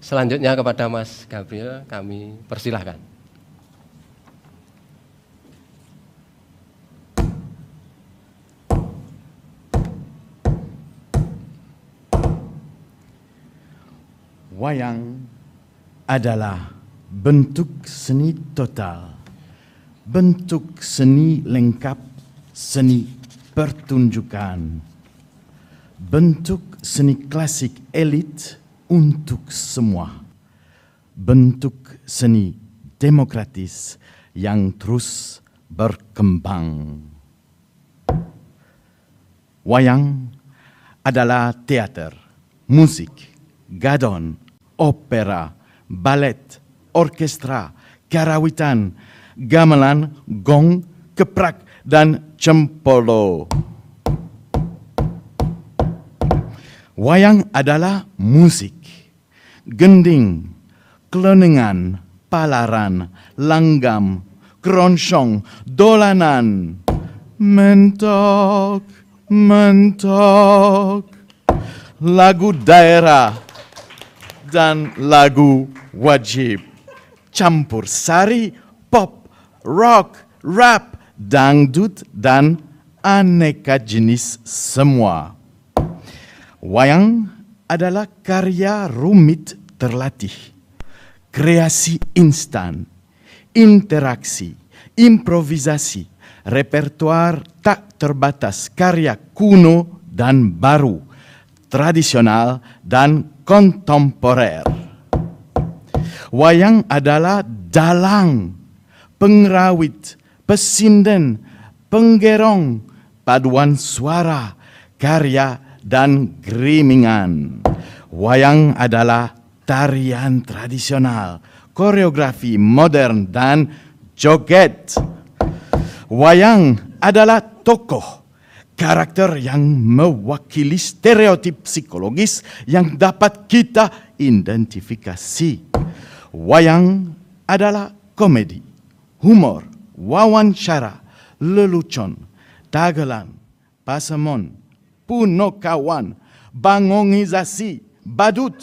Selanjutnya kepada Mas Gabriel kami persilahkan. Wayang adalah bentuk seni total, bentuk seni lengkap, seni pertunjukan, bentuk seni klasik elit untuk semua. Bentuk seni demokratis yang terus berkembang. Wayang adalah teater, musik, gadon, opera, balet, orkestra, karawitan, gamelan, gong, keprak, dan cempolo. Wayang adalah musik, gending, kelenengan, palaran, langgam, keroncong, dolanan. Mentok, mentok. Lagu daerah dan lagu wajib. Campur sari, pop, rock, rap, dangdut, dan aneka jenis semua. Wayang adalah karya rumit terlatih, kreasi instan, interaksi, improvisasi, repertoar tak terbatas karya kuno dan baru, tradisional dan kontemporer. Wayang adalah dalang, pengrawit, pesinden, penggerong, paduan suara, karya dan grimingan. Wayang adalah tarian tradisional, koreografi modern dan joget. Wayang adalah tokoh, karakter yang mewakili stereotip psikologis yang dapat kita identifikasi. Wayang adalah komedi, humor, wawancara, lelucon, tagelan, pasemon, punakawan, bangonisasi, badut,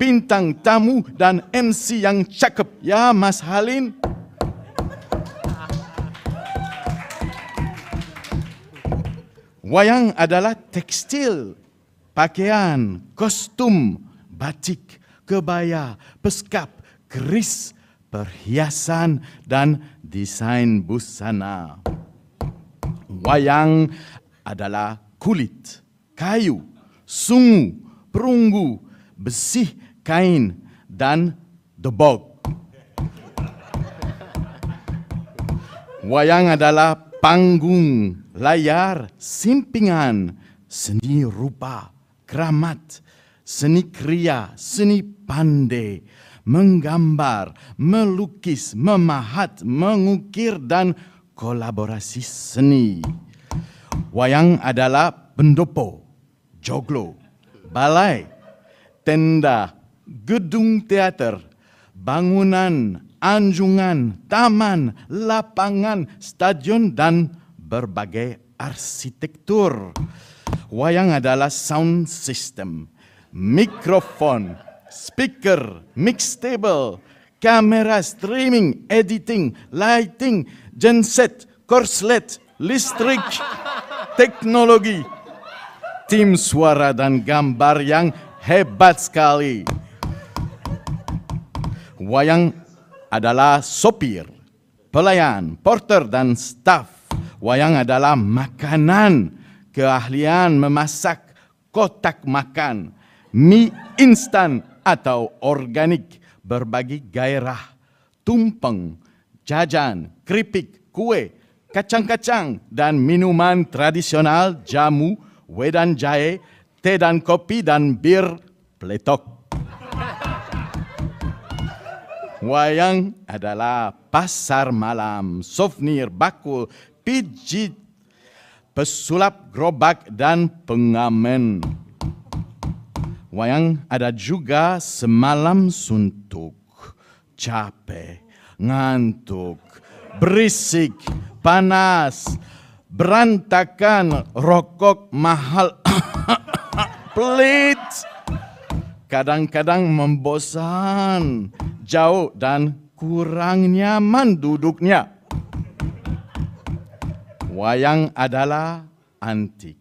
bintang tamu dan MC yang cakep. Ya Mas Halin. Wayang adalah tekstil, pakaian, kostum, batik, kebaya, peskap, keris, perhiasan, dan desain busana. Wayang adalah kulit, kayu, sungu, perunggu, besi, kain, dan debok. Wayang adalah panggung, layar, simpingan, seni rupa, keramat, seni kriya, seni pandai, menggambar, melukis, memahat, mengukir, dan kolaborasi seni. Wayang adalah pendopo, joglo, balai, tenda, gedung teater, bangunan, anjungan, taman, lapangan, stadion, dan berbagai arsitektur. Wayang adalah sound system, mikrofon, speaker, mix table, kamera, streaming, editing, lighting, genset, korslet, listrik, teknologi, tim suara dan gambar yang hebat sekali. Wayang adalah sopir, pelayan, porter, dan staf. Wayang adalah makanan, keahlian memasak, kotak makan, mie instan atau organik, berbagi gairah, tumpeng, jajan, keripik, kue, kacang-kacang, dan minuman tradisional jamu, Wedan jahe, teh dan kopi dan bir peletok. Wayang adalah pasar malam, souvenir, bakul, pijit, pesulap gerobak dan pengamen. Wayang ada juga semalam suntuk, capek, ngantuk, berisik, panas, berantakan, rokok mahal, pelit, kadang-kadang membosan, jauh dan kurang nyaman duduknya. Wayang adalah antik,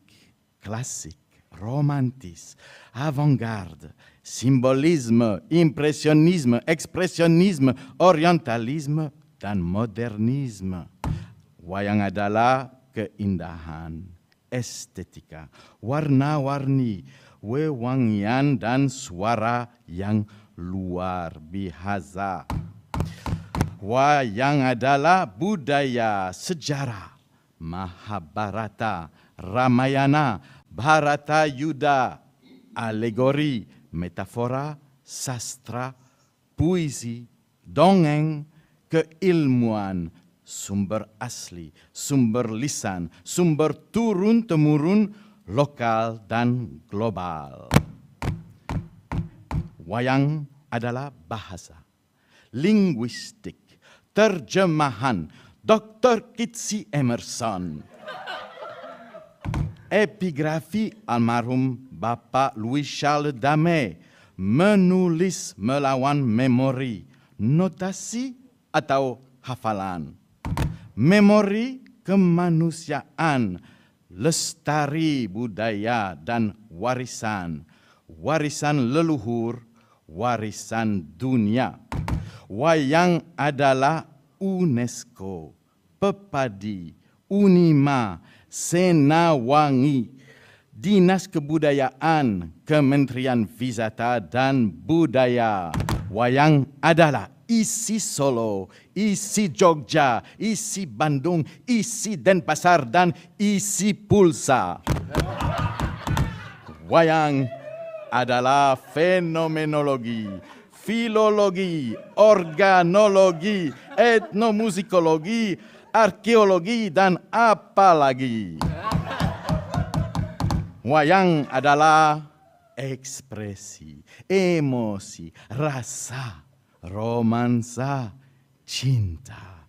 klasik, romantis, avant-garde, simbolisme, impresionisme, ekspresionisme, orientalisme, dan modernisme. Wayang adalah keindahan, estetika, warna-warni, wewangian dan suara yang luar biasa. yang adalah budaya, sejarah, Mahabharata, Ramayana, Bharata Yuda, alegori, metafora, sastra, puisi, dongeng, keilmuan, sumber asli, sumber lisan, sumber turun-temurun lokal dan global. Wayang adalah bahasa, linguistik, terjemahan, Dr. Kitsi Emerson. Epigrafi almarhum Bapak Louis Charles Damay, menulis melawan memori, notasi atau hafalan memori kemanusiaan, lestari budaya dan warisan, warisan leluhur, warisan dunia. Wayang adalah UNESCO, Pepadi, Unima, Senawangi, Dinas Kebudayaan, Kementerian Wisata dan Budaya. Wayang adalah isi Solo, isi Jogja, isi Bandung, isi Denpasar, dan isi pulsa. Wayang adalah fenomenologi, filologi, organologi, etnomusikologi, arkeologi, dan apa lagi. Wayang adalah ekspresi, emosi, rasa, romansa, cinta,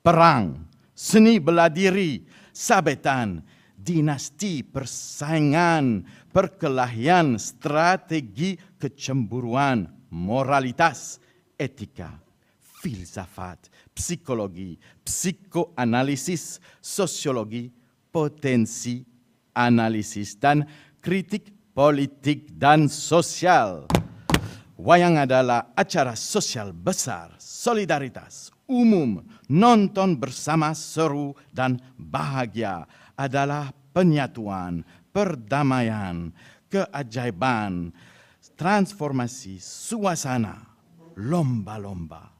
perang, seni bela diri, sabetan, dinasti, persaingan, perkelahian, strategi, kecemburuan, moralitas, etika, filsafat, psikologi, psikoanalisis, sosiologi, potensi, analisis, dan kritik politik, dan sosial. Wayang adalah acara sosial besar, solidaritas, umum, nonton bersama seru dan bahagia adalah penyatuan, perdamaian, keajaiban, transformasi suasana, lomba-lomba,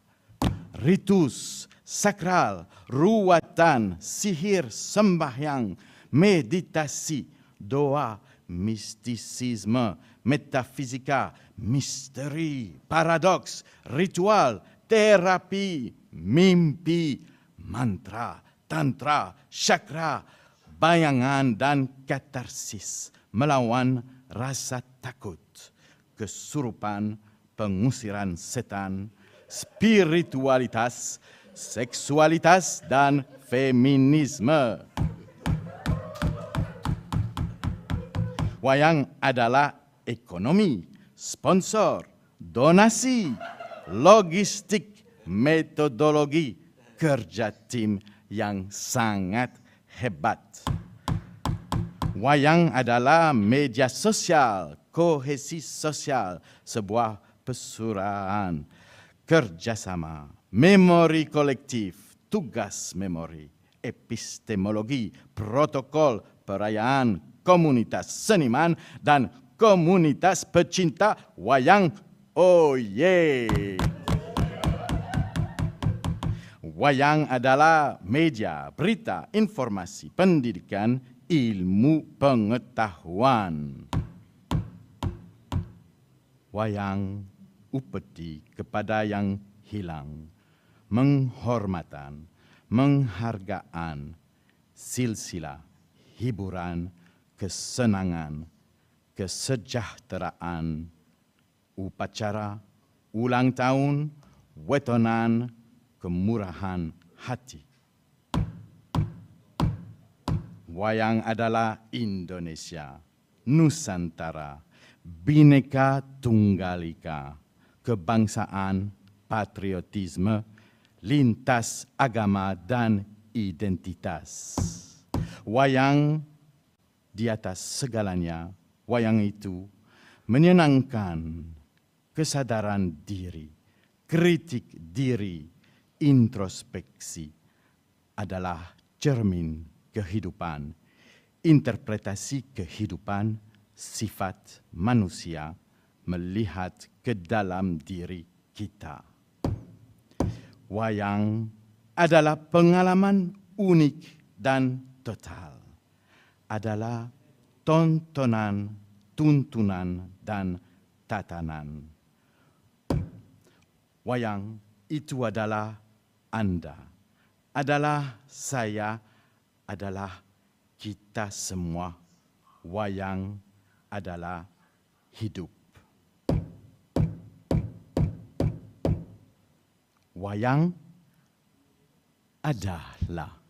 ritus, sakral, ruatan, sihir, sembahyang, meditasi, doa, mistisisme, metafisika, misteri, paradoks, ritual, terapi, mimpi, mantra, tantra, chakra, bayangan dan katarsis melawan rasa takut, kesurupan, pengusiran setan, spiritualitas, seksualitas dan feminisme. Wayang adalah ekonomi, sponsor, donasi, logistik, metodologi, kerja tim yang sangat hebat. Wayang adalah media sosial, kohesi sosial, sebuah pesuraan, kerjasama, memori kolektif, tugas memori, epistemologi, protokol, perayaan, komunitas seniman, dan komunitas pecinta wayang Oye. Oh, wayang adalah media, berita, informasi, pendidikan, ilmu, pengetahuan. Wayang upeti kepada yang hilang, menghormatan, menghargaan, silsilah, hiburan, kesenangan, kesejahteraan, upacara, ulang tahun, wetonan, kemurahan hati. Wayang adalah Indonesia, Nusantara, Bineka Tunggalika, kebangsaan, patriotisme, lintas agama dan identitas. Wayang di atas segalanya, wayang itu menyenangkan kesadaran diri, kritik diri, introspeksi adalah cermin kehidupan, interpretasi kehidupan, sifat manusia melihat ke dalam diri kita. Wayang adalah pengalaman unik dan total adalah tontonan, tuntunan, dan tatanan. Wayang itu adalah Anda, adalah saya, adalah kita semua. Wayang adalah hidup. Wayang adalah